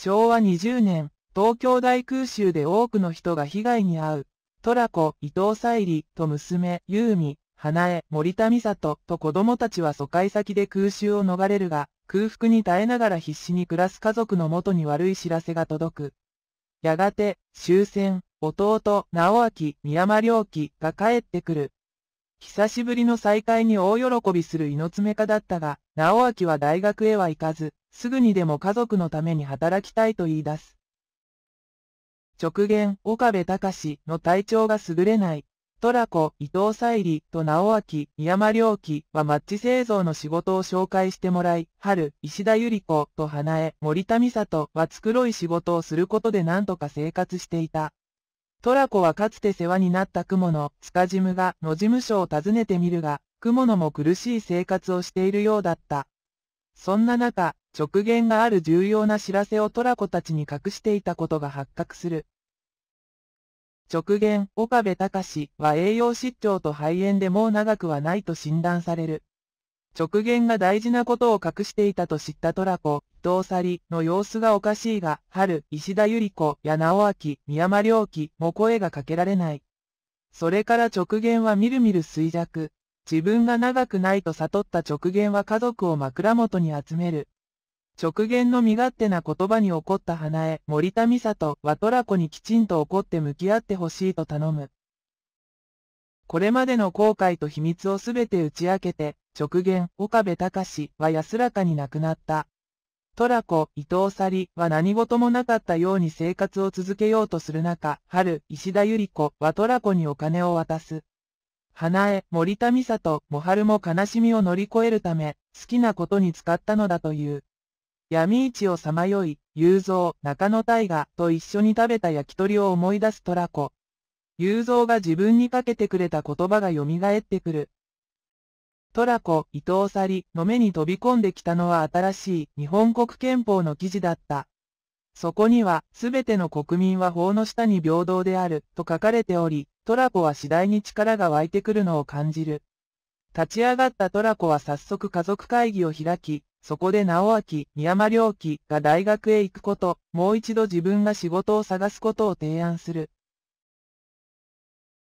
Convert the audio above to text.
昭和20年、東京大空襲で多くの人が被害に遭う。トラコ、伊藤沙莉と娘、ユーミ、花江、森田美里と子供たちは疎開先で空襲を逃れるが、空腹に耐えながら必死に暮らす家族のもとに悪い知らせが届く。やがて、終戦、弟、直明、宮間良樹が帰ってくる。久しぶりの再会に大喜びする猪爪家だったが、直明は大学へは行かず、すぐにでも家族のために働きたいと言い出す。直言、岡部隆の体調が優れない。トラコ、伊藤沙莉と直明、宮間良樹はマッチ製造の仕事を紹介してもらい、春、石田ゆり子と花江、森田美里は繕い仕事をすることで何とか生活していた。トラコはかつて世話になった雲の塚ジムが野事務所を訪ねてみるが、雲のも苦しい生活をしているようだった。そんな中、直言がある重要な知らせをトラコたちに隠していたことが発覚する。直言、岡部隆は栄養失調と肺炎でもう長くはないと診断される。直言が大事なことを隠していたと知ったトラコ、同さりの様子がおかしいが、春、石田ゆり子や直明、宮間良樹も声がかけられない。それから直言はみるみる衰弱。自分が長くないと悟った直言は家族を枕元に集める。直言の身勝手な言葉に怒った花江、森田美里はトラコにきちんと怒って向き合ってほしいと頼む。これまでの後悔と秘密をすべて打ち明けて、直言、岡部隆は安らかに亡くなった。トラコ、伊藤サリは何事もなかったように生活を続けようとする中、春、石田ゆり子はトラコにお金を渡す。花江、森田美里、も春も悲しみを乗り越えるため、好きなことに使ったのだという。闇市をさまよい、雄三、中野大河と一緒に食べた焼き鳥を思い出すトラコ。雄三が自分にかけてくれた言葉が蘇ってくる。トラコ、伊藤サリの目に飛び込んできたのは新しい日本国憲法の記事だった。そこには、すべての国民は法の下に平等である、と書かれており、トラコは次第に力が湧いてくるのを感じる。立ち上がったトラコは早速家族会議を開き、そこで直明、宮間良樹が大学へ行くこと、もう一度自分が仕事を探すことを提案する。